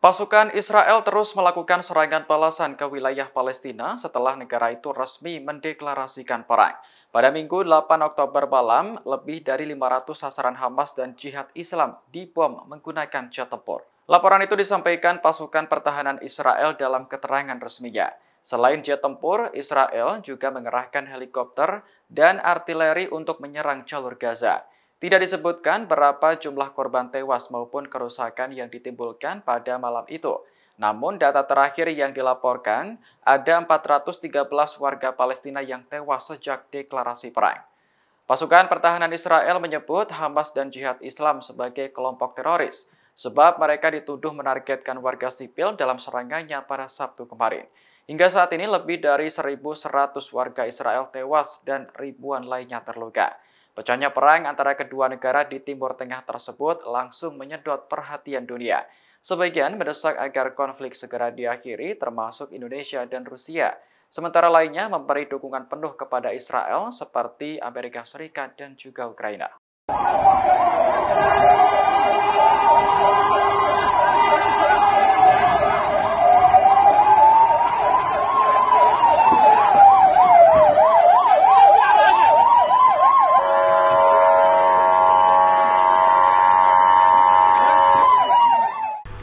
Pasukan Israel terus melakukan serangan balasan ke wilayah Palestina setelah negara itu resmi mendeklarasikan perang. Pada Minggu 8 Oktober malam, lebih dari 500 sasaran Hamas dan Jihad Islam dibom menggunakan jet tempur. Laporan itu disampaikan pasukan pertahanan Israel dalam keterangan resminya. Selain jet tempur, Israel juga mengerahkan helikopter dan artileri untuk menyerang jalur Gaza. Tidak disebutkan berapa jumlah korban tewas maupun kerusakan yang ditimbulkan pada malam itu. Namun data terakhir yang dilaporkan, ada 413 warga Palestina yang tewas sejak deklarasi perang. Pasukan pertahanan Israel menyebut Hamas dan Jihad Islam sebagai kelompok teroris, sebab mereka dituduh menargetkan warga sipil dalam serangannya pada Sabtu kemarin. Hingga saat ini lebih dari 1.100 warga Israel tewas dan ribuan lainnya terluka. Pecahnya perang antara kedua negara di Timur Tengah tersebut langsung menyedot perhatian dunia. Sebagian mendesak agar konflik segera diakhiri termasuk Indonesia dan Rusia. Sementara lainnya memberi dukungan penuh kepada Israel seperti Amerika Serikat dan juga Ukraina.